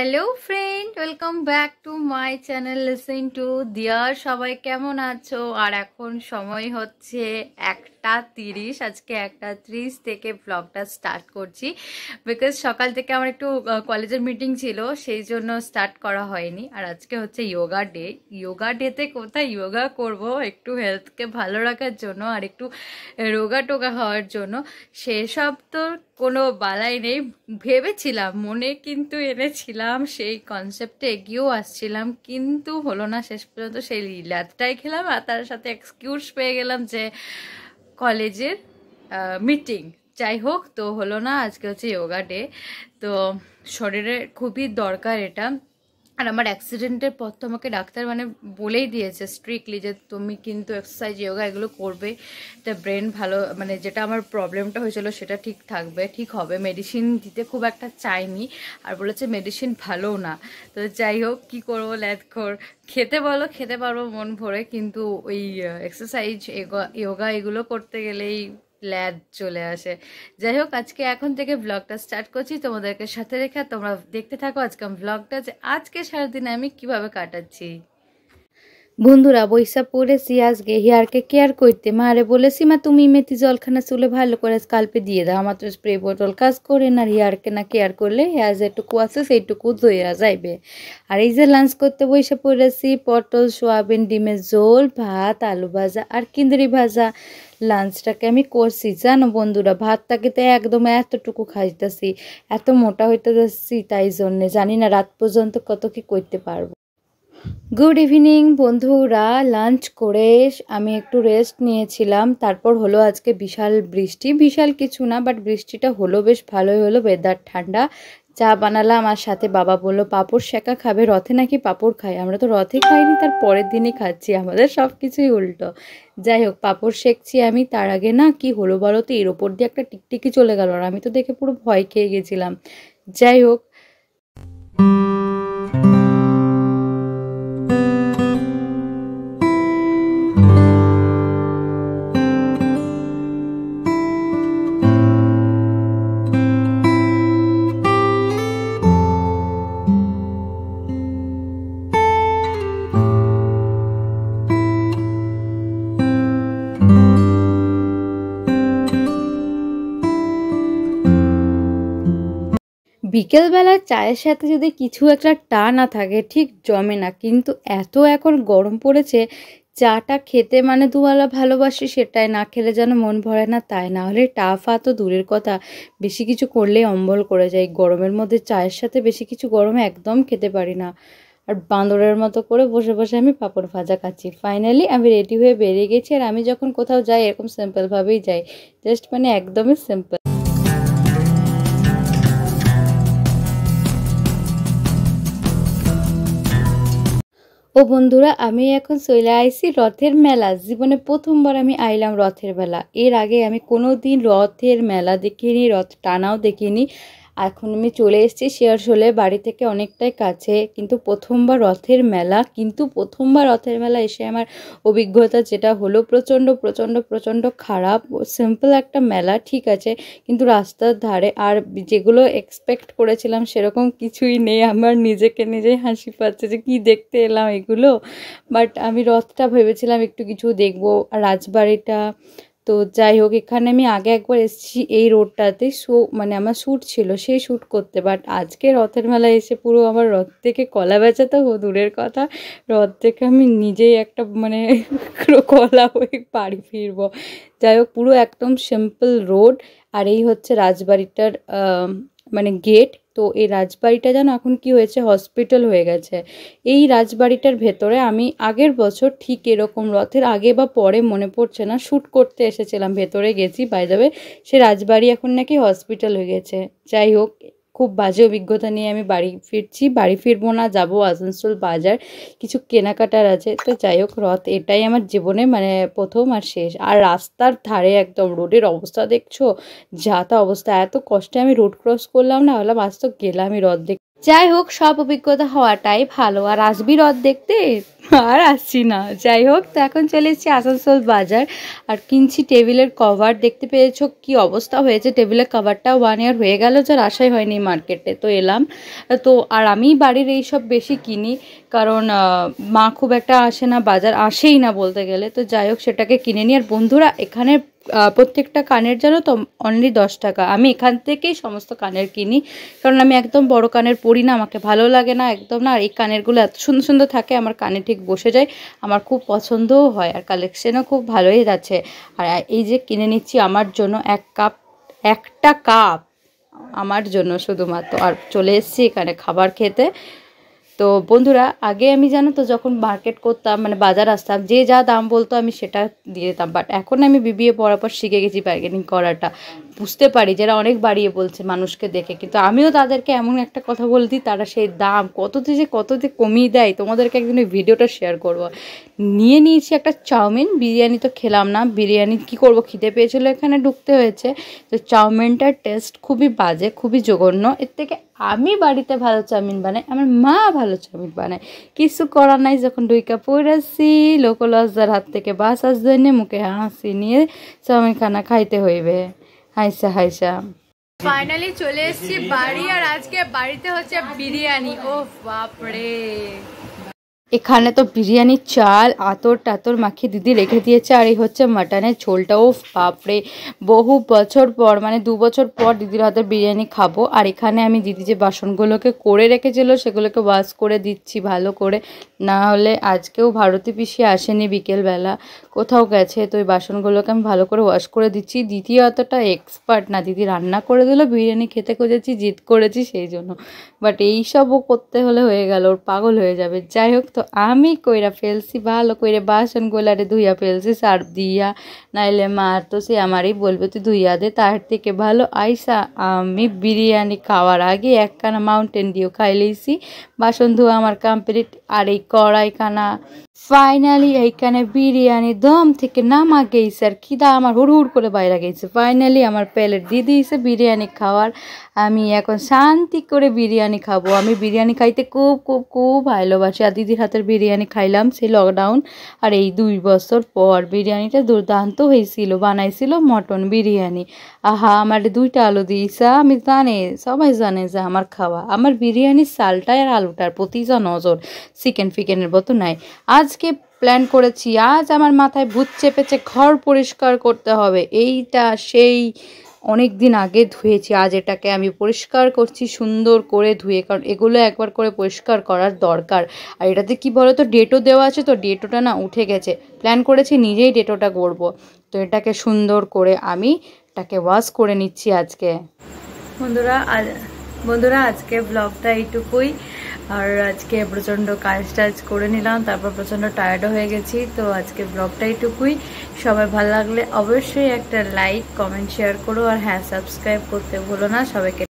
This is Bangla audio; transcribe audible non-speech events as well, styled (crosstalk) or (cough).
hello friend welcome back to my channel listen to dear সবাই কেমন আছো আর এখন সময় হচ্ছে একটা একটা তিরিশ আজকে একটা ত্রিশ থেকে ব্লগটা স্টার্ট করছি বিকজ সকাল থেকে আমার একটু কলেজের মিটিং ছিল সেই জন্য স্টার্ট করা হয়নি আর আজকে হচ্ছে ইয়োগা ডে ইয়োগা ডেতে কোথায় যোগা করব একটু হেলথকে ভালো রাখার জন্য আর একটু রোগা টোগা হওয়ার জন্য সেসব তো কোনো বালাই নেই ভেবেছিলাম মনে কিন্তু এনেছিলাম সেই কনসেপ্টে এগিয়েও আসছিলাম কিন্তু হলো না শেষ পর্যন্ত সেই লাদটাই খেলাম আর তার সাথে এক্সকিউজ পেয়ে গেলাম যে কলেজের মিটিং যাই হোক তো হলো না আজকে হচ্ছে যোগা ডে তো শরীরের খুবই দরকার এটা আর আমার অ্যাক্সিডেন্টের পর তো আমাকে ডাক্তার মানে বলেই দিয়েছে স্ট্রিক্টলি যে তুমি কিন্তু এক্সারসাইজ যোগা এগুলো করবে তা ব্রেন ভালো মানে যেটা আমার প্রবলেমটা হয়েছিল সেটা ঠিক থাকবে ঠিক হবে মেডিসিন দিতে খুব একটা চাইনি আর বলেছে মেডিসিন ভালো না তো যাই হোক কী করবো ল্যাদখোর খেতে বলো খেতে পারবো মন ভরে কিন্তু ওই এক্সারসাইজ ইয়োগা এগুলো করতে গেলেই ল্যাদ চলে আসে যাই হোক আজকে এখন থেকে ব্লগটা স্টার্ট করছি তোমাদেরকে সাথে রেখে তোমরা দেখতে থাকো আজকে ব্লগটা যে আজকে সারাদিনে আমি কিভাবে কাটাচ্ছি বন্ধুরা বৈশা পড়েছি আজকে হেয়ারকে কেয়ার করতে মারে বলেছি মা তুমি মেথি জলখানা চুলে ভালো করে স্কাল্পে দিয়ে দাও আমার তো স্প্রে বোতল কাজ করে না হেয়ারকে না কেয়ার করলে হেয়ার যেটুকু আছে সেইটুকু ধইয়া যাইবে আর এই যে লাঞ্চ করতে বৈশা পড়েছি পটল সোয়াবিন ডিমের ঝোল ভাত আলু ভাজা আর কিন্দরি ভাজা লাঞ্চটাকে আমি করছি জানো বন্ধুরা ভাতটাকে তো একদম এতটুকু খাইতেছি এত মোটা হইতে যাচ্ছি তাই জন্যে জানি না রাত পর্যন্ত কত কি করতে পারবো গুড ইভিনিং বন্ধুরা লাঞ্চ করে আমি একটু রেস্ট নিয়েছিলাম তারপর হলো আজকে বিশাল বৃষ্টি বিশাল কিছু না বাট বৃষ্টিটা হলো বেশ ভালোই হলো ওয়েদার ঠান্ডা চা বানালাম আর সাথে বাবা বললো পাপড় শেখা খাবে রথে নাকি পাপড় খাই আমরা তো রথে খাইনি তার পরের দিনই খাচ্ছি আমাদের সব কিছুই উল্টো যাই হোক পাপড় শেখছি আমি তার আগে না কি হলো বলো তো এর ওপর দিয়ে একটা টিকটিকি চলে গেল আর আমি তো দেখে পুরো ভয় খেয়ে গেছিলাম যাই হোক বিকেলবেলা চায়ের সাথে যদি কিছু একটা টা না থাকে ঠিক জমে না কিন্তু এত এখন গরম পড়েছে চাটা খেতে মানে দুবেলা ভালোবাসি সেটাই না খেলে যেন মন ভরে না তাই না হলে টা ফা তো দূরের কথা বেশি কিছু করলেই অম্বল করে যায় গরমের মধ্যে চায়ের সাথে বেশি কিছু গরমে একদম খেতে পারি না আর বান্দরের মতো করে বসে বসে আমি পাঁপড় ভাজা খাচ্ছি ফাইনালি আমি রেডি হয়ে বেরিয়ে গেছি আর আমি যখন কোথাও যাই এরকম সিম্পলভাবেই যাই জাস্ট মানে একদমই সিম্পল ও বন্ধুরা আমি এখন চলে আইছি রথের মেলা জীবনে প্রথমবার আমি আইলাম রথের মেলা এর আগে আমি কোনো দিন রথের মেলা দেখিনি রথ টানাও দেখিনি এখন আমি চলে এসেছি শোলে বাড়ি থেকে অনেকটাই কাছে কিন্তু প্রথমবার রথের মেলা কিন্তু প্রথমবার রথের মেলা এসে আমার অভিজ্ঞতা যেটা হলো প্রচণ্ড প্রচণ্ড প্রচণ্ড খারাপ সিম্পল একটা মেলা ঠিক আছে কিন্তু রাস্তার ধারে আর যেগুলো এক্সপেক্ট করেছিলাম সেরকম কিছুই নেই আমার নিজেকে নিজেই হাসি পাচ্ছে যে কি দেখতে এলাম এগুলো বাট আমি রথটা ভেবেছিলাম একটু কিছু দেখবো রাজবাড়িটা তো যাই হোক এখানে আমি আগে একবার এসেছি এই রোডটাতে শো মানে আমার শ্যুট ছিল সেই শ্যুট করতে বাট আজকে রথের মেলায় এসে পুরো আমার রথ থেকে কলা বেচা তো দূরের কথা রথ থেকে আমি নিজেই একটা মানে (laughs) কলা হয়ে বাড়ি ফিরবো যাই হোক পুরো একদম সিম্পল রোড আর এই হচ্ছে রাজবাড়িটার মানে গেট তো এই রাজবাড়িটা যেন এখন কি হয়েছে হসপিটাল হয়ে গেছে এই রাজবাড়িটার ভেতরে আমি আগের বছর ঠিক এরকম রথের আগে বা পরে মনে পড়ছে না শ্যুট করতে এসেছিলাম ভেতরে গেছি বাইদাবে সে রাজবাড়ি এখন নাকি হসপিটাল হয়ে গেছে যাই হোক খুব বাজে অভিজ্ঞতা নিয়ে আমি বাড়ি ফিরছি বাড়ি ফিরবো না যাবো আসানসোল বাজার কিছু কেনাকাটার আছে তো যাই হোক রথ এটাই আমার জীবনে মানে প্রথম আর শেষ আর রাস্তার ধারে একদম রোডের অবস্থা দেখছো যা তা অবস্থা এত কষ্টে আমি রোড ক্রস করলাম না হলাম আজ তো গেলামই রথ দেখ যাই হোক সব অভিজ্ঞতা হওয়াটাই ভালো আর আসবি রথ দেখতে আর আসছি না যাই হোক তো এখন চলে এসেছি আসানসোল বাজার আর কিনছি টেবিলের কভার দেখতে পেয়েছো কি অবস্থা হয়েছে টেবিলের কভারটা ওয়ান ইয়ার হয়ে গেল যার আশাই হয়নি মার্কেটে তো এলাম তো আর আমি বাড়ির এই সব বেশি কিনি কারণ মা খুব একটা আসে না বাজার আসেই না বলতে গেলে তো যাই হোক সেটাকে কিনে নি আর বন্ধুরা এখানে প্রত্যেকটা কানের জানো তো অনলি দশ টাকা আমি এখান থেকেই সমস্ত কানের কিনি কারণ আমি একদম বড় কানের পরি না আমাকে ভালো লাগে না একদম না আর এই কানেরগুলো এত সুন্দর সুন্দর থাকে আমার কানে ঠিক বসে যায় আমার খুব পছন্দও হয় আর কালেকশনও খুব ভালোই আছে আর এই যে কিনে নিচ্ছি আমার জন্য এক কাপ একটা কাপ আমার জন্য শুধুমাত্র আর চলে এসেছি এখানে খাবার খেতে তো বন্ধুরা আগে আমি জানো তো যখন মার্কেট করতাম মানে বাজার আসতাম যে যা দাম বলতো আমি সেটা দিয়ে দিতাম বাট এখন আমি বিবিএ পড়ার পর শিখে গেছি বার্গেনিং করাটা বুঝতে পারি যারা অনেক বাড়িয়ে বলছে মানুষকে দেখে কিন্তু আমিও তাদেরকে এমন একটা কথা বল দিই তারা সেই দাম কততে যে কততে কমিয়ে দেয় তোমাদেরকে একদিন ভিডিওটা শেয়ার করব নিয়ে নিয়েছি একটা চাউমিন বিরিয়ানি তো খেলাম না বিরিয়ানি কি করব খিদে পেয়েছিলো এখানে ঢুকতে হয়েছে তো চাউমিনটার টেস্ট খুবই বাজে খুবই জঘন্য এর থেকে আমি বাড়িতে ভালো চাউমিন বানাই আমার মা ভালো চাউমিন বানায় কিছু করার নাই যখন ডুইকা আসি লোকলজার হাত থেকে বাঁচার জন্য মুখে হাসি নিয়ে চাউমিন খানা খাইতে হইবে হাইসা হাইসা ফাইনালি চলে এসেছি বাড়ি আর আজকে বাড়িতে হচ্ছে বিরিয়ানি ও বাপরে এখানে তো বিরিয়ানির চাল আতর টাতর মাখিয়ে দিদি রেখে দিয়েছে আর এই হচ্ছে মাটনের ঝোলটাও বাপরে বহু বছর পর মানে দু বছর পর দিদির হাতে বিরিয়ানি খাবো আর এখানে আমি দিদি যে বাসনগুলোকে করে রেখেছিল সেগুলোকে ওয়াশ করে দিচ্ছি ভালো করে না হলে আজকেও ভারতী পিসি আসেনি বিকেলবেলা কোথাও গেছে তো ওই বাসনগুলোকে আমি ভালো করে ওয়াশ করে দিচ্ছি দিদি অতটা এক্সপার্ট না দিদি রান্না করে দিল বিরিয়ানি খেতে খুঁজেছি জিত করেছি সেই জন্য বাট এইসবও করতে হলে হয়ে গেল ওর পাগল হয়ে যাবে যাই হোক তো আমি কইরা ফেলছি ভালো করে বাসন গোলারে ধুইয়া ফেলছি সার্ফ দিয়া নাইলে মার তো সে আমারই বলবে তুই ধুইয়া দে তার থেকে ভালো আইসা আমি বিরিয়ানি খাওয়ার আগে একখানা মাউন্টেন দিয়েও খাই বাসন ধোয়া আমার কমপ্লিট আর এই কড়াইখানা ফাইনালি এইখানে বিরিয়ানি দম থেকে নামা গেছে আর খিদা আমার হুড় হুড় করে বাইরে গেছে ফাইনালি আমার প্যালেট দিয়ে দিয়েছে বিরিয়ানি খাওয়ার আমি এখন শান্তি করে বিরিয়ানি খাবো আমি বিরিয়ানি খাইতে খুব খুব খুব ভালোবাসি আর দিদির হাতের বিরিয়ানি খাইলাম সেই লকডাউন আর এই দুই বছর পর বিরিয়ানিটা দুর্দান্ত হয়েছিল বানাইছিল মটন বিরিয়ানি আহা আমার দুইটা আলু দিয়েছে আমি জানে সবাই জানে যে আমার খাওয়া আমার বিরিয়ানির চালটায় আর আলুটার প্রতি যা নজর চিকেন ফিকেনের মতো নাই আজ আজকে প্ল্যান করেছি আজ আমার মাথায় ভূত চেপেছে ঘর পরিষ্কার করতে হবে এইটা সেই অনেক দিন আগে ধুয়েছি আজ এটাকে আমি পরিষ্কার করছি সুন্দর করে ধুয়ে কারণ এগুলো একবার করে পরিষ্কার করার দরকার আর এটাতে কি বলো তো ডেটো দেওয়া আছে তো ডেটোটা না উঠে গেছে প্ল্যান করেছি নিজেই ডেটোটা করব তো এটাকে সুন্দর করে আমি এটাকে ওয়াশ করে নিচ্ছি আজকে বন্ধুরা বন্ধুরা আজকে ব্লগটা এইটুকুই আর আজকে প্রচণ্ড কাজ টাজ করে নিলাম তারপর প্রচণ্ড টায়ার্ডও হয়ে গেছি তো আজকে ব্লগটা এটুকুই সবাই ভালো লাগলে অবশ্যই একটা লাইক কমেন্ট শেয়ার করো আর হ্যাঁ সাবস্ক্রাইব করতে ভুলো না সবাইকে